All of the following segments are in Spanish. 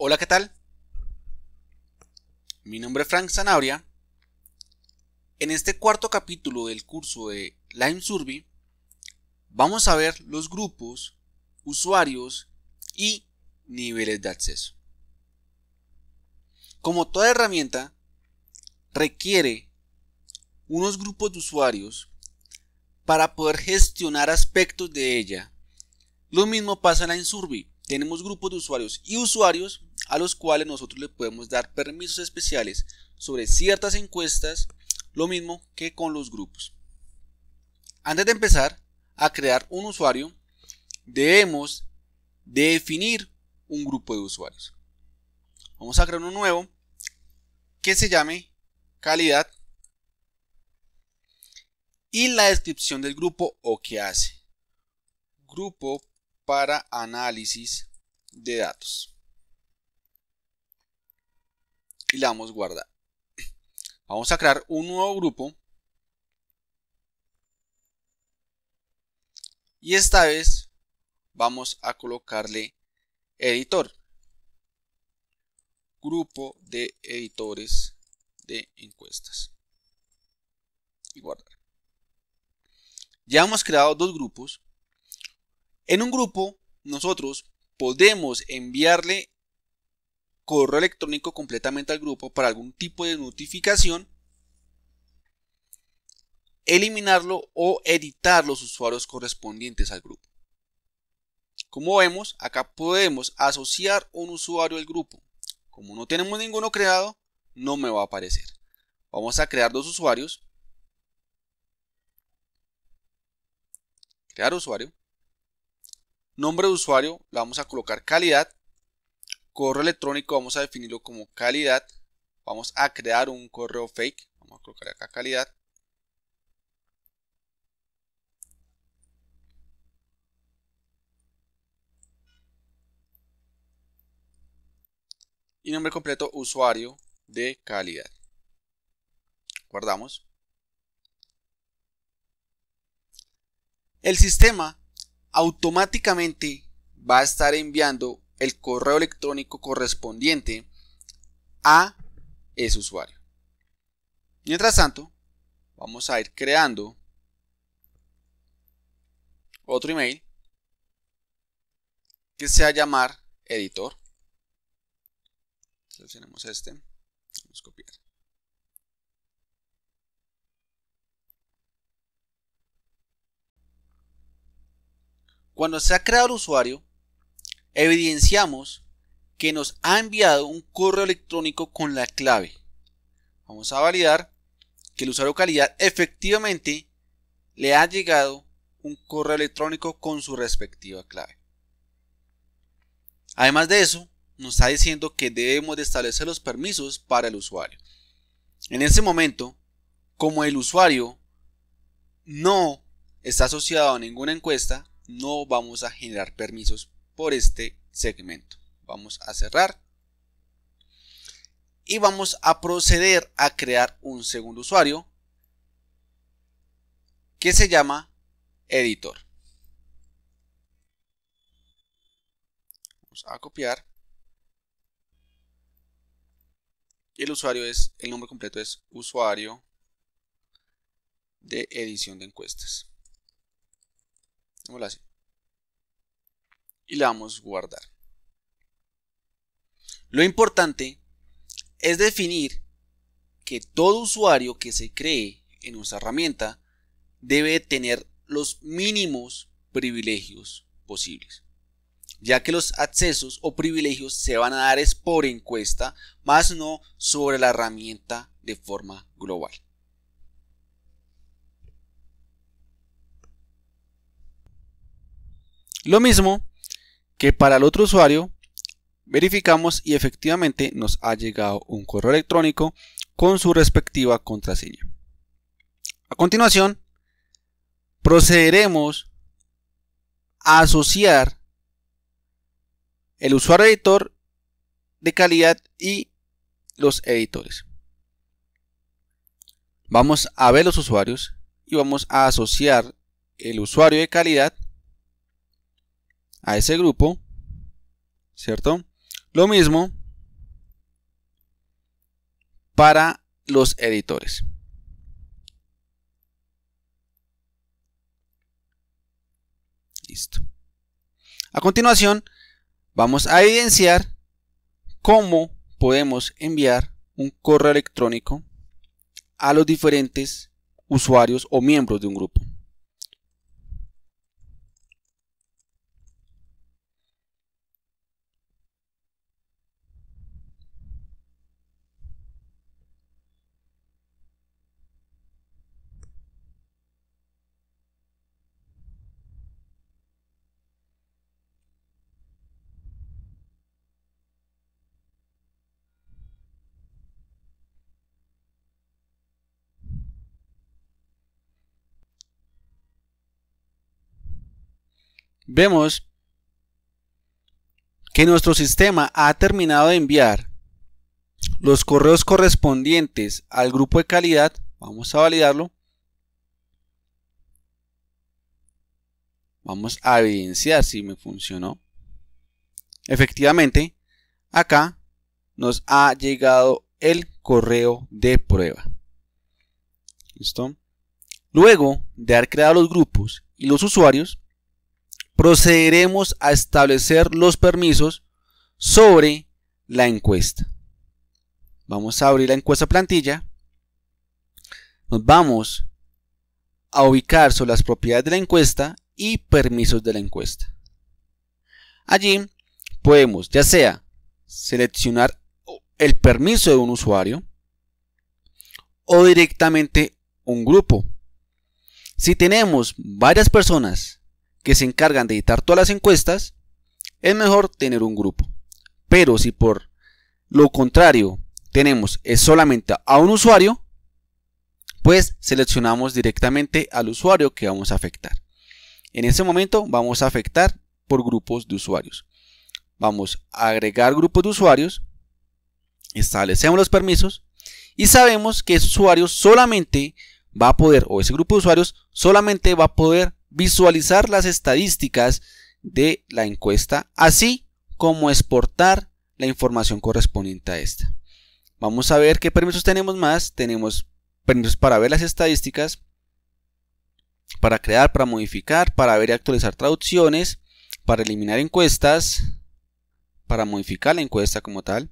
Hola, ¿qué tal? Mi nombre es Frank Zanabria. En este cuarto capítulo del curso de Lime vamos a ver los grupos, usuarios y niveles de acceso. Como toda herramienta, requiere unos grupos de usuarios para poder gestionar aspectos de ella. Lo mismo pasa en la Tenemos grupos de usuarios y usuarios a los cuales nosotros le podemos dar permisos especiales sobre ciertas encuestas, lo mismo que con los grupos. Antes de empezar a crear un usuario, debemos definir un grupo de usuarios. Vamos a crear uno nuevo que se llame calidad y la descripción del grupo o qué hace. Grupo para análisis de datos y le damos guardar. Vamos a crear un nuevo grupo. Y esta vez vamos a colocarle editor. Grupo de editores de encuestas. Y guardar. Ya hemos creado dos grupos. En un grupo nosotros podemos enviarle correo electrónico completamente al grupo para algún tipo de notificación, eliminarlo o editar los usuarios correspondientes al grupo. Como vemos, acá podemos asociar un usuario al grupo. Como no tenemos ninguno creado, no me va a aparecer. Vamos a crear dos usuarios. Crear usuario. Nombre de usuario, le vamos a colocar calidad correo electrónico vamos a definirlo como calidad. Vamos a crear un correo fake. Vamos a colocar acá calidad. Y nombre completo usuario de calidad. Guardamos. El sistema automáticamente va a estar enviando el correo electrónico correspondiente a ese usuario. Mientras tanto, vamos a ir creando otro email que sea llamar editor. seleccionemos este. Vamos a copiar. Cuando se ha creado el usuario, evidenciamos que nos ha enviado un correo electrónico con la clave. Vamos a validar que el usuario calidad efectivamente le ha llegado un correo electrónico con su respectiva clave. Además de eso, nos está diciendo que debemos de establecer los permisos para el usuario. En ese momento, como el usuario no está asociado a ninguna encuesta, no vamos a generar permisos por este segmento. Vamos a cerrar. Y vamos a proceder a crear un segundo usuario que se llama editor. Vamos a copiar. Y el usuario es, el nombre completo es usuario de edición de encuestas. así y le damos guardar. Lo importante es definir que todo usuario que se cree en nuestra herramienta debe tener los mínimos privilegios posibles, ya que los accesos o privilegios se van a dar es por encuesta, más no sobre la herramienta de forma global. Lo mismo que para el otro usuario verificamos y efectivamente nos ha llegado un correo electrónico con su respectiva contraseña. A continuación, procederemos a asociar el usuario editor de calidad y los editores. Vamos a ver los usuarios y vamos a asociar el usuario de calidad a ese grupo, ¿cierto? Lo mismo para los editores. Listo. A continuación, vamos a evidenciar cómo podemos enviar un correo electrónico a los diferentes usuarios o miembros de un grupo. vemos que nuestro sistema ha terminado de enviar los correos correspondientes al grupo de calidad. Vamos a validarlo. Vamos a evidenciar si me funcionó. Efectivamente, acá nos ha llegado el correo de prueba. ¿Listo? Luego de haber creado los grupos y los usuarios, procederemos a establecer los permisos sobre la encuesta. Vamos a abrir la encuesta plantilla. Nos vamos a ubicar sobre las propiedades de la encuesta y permisos de la encuesta. Allí podemos ya sea seleccionar el permiso de un usuario o directamente un grupo. Si tenemos varias personas que se encargan de editar todas las encuestas, es mejor tener un grupo. Pero si por lo contrario tenemos es solamente a un usuario, pues seleccionamos directamente al usuario que vamos a afectar. En ese momento vamos a afectar por grupos de usuarios. Vamos a agregar grupos de usuarios, establecemos los permisos y sabemos que ese usuario solamente va a poder, o ese grupo de usuarios solamente va a poder visualizar las estadísticas de la encuesta, así como exportar la información correspondiente a esta. Vamos a ver qué permisos tenemos más. Tenemos permisos para ver las estadísticas, para crear, para modificar, para ver y actualizar traducciones, para eliminar encuestas, para modificar la encuesta como tal.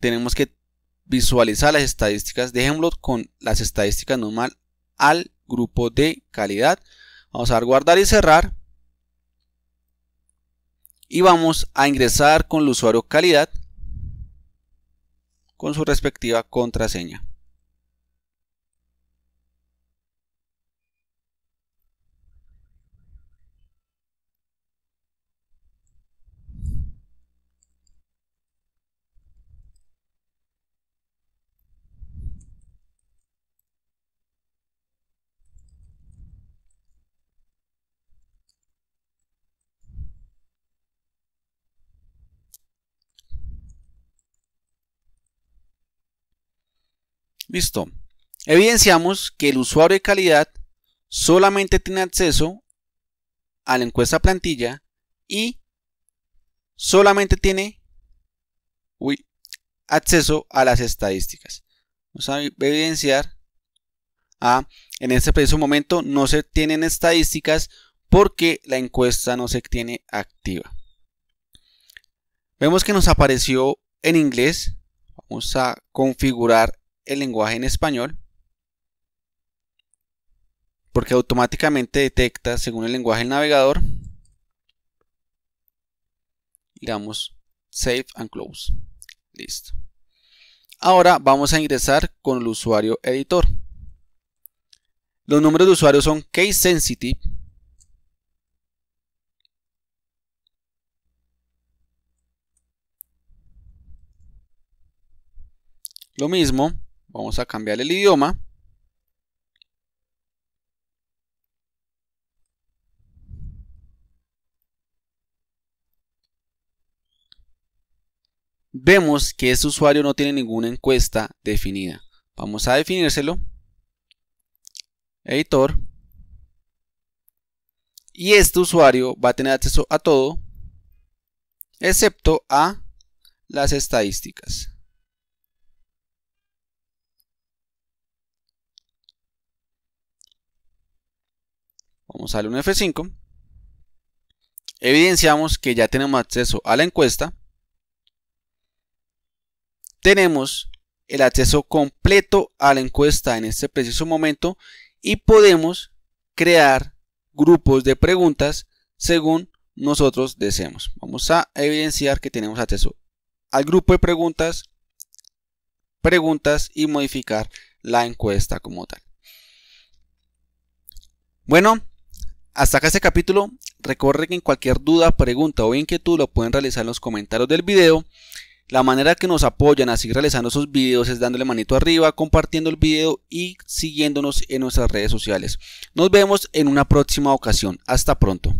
Tenemos que visualizar las estadísticas, dejémoslo con las estadísticas normal al grupo de calidad. Vamos a dar guardar y cerrar. Y vamos a ingresar con el usuario calidad con su respectiva contraseña. Listo. Evidenciamos que el usuario de calidad solamente tiene acceso a la encuesta plantilla y solamente tiene uy, acceso a las estadísticas. Vamos a evidenciar ah, en este preciso momento no se tienen estadísticas porque la encuesta no se tiene activa. Vemos que nos apareció en inglés. Vamos a configurar el lenguaje en español, porque automáticamente detecta según el lenguaje del navegador. digamos damos Save and Close. Listo. Ahora vamos a ingresar con el usuario editor. Los números de usuario son case sensitive. Lo mismo, Vamos a cambiar el idioma. Vemos que este usuario no tiene ninguna encuesta definida. Vamos a definírselo. Editor. Y este usuario va a tener acceso a todo, excepto a las estadísticas. Vamos a darle un F5. Evidenciamos que ya tenemos acceso a la encuesta. Tenemos el acceso completo a la encuesta en este preciso momento y podemos crear grupos de preguntas según nosotros deseemos. Vamos a evidenciar que tenemos acceso al grupo de preguntas, preguntas y modificar la encuesta como tal. Bueno, hasta acá este capítulo. Recorre que en cualquier duda, pregunta o inquietud lo pueden realizar en los comentarios del video. La manera que nos apoyan a seguir realizando esos videos es dándole manito arriba, compartiendo el video y siguiéndonos en nuestras redes sociales. Nos vemos en una próxima ocasión. Hasta pronto.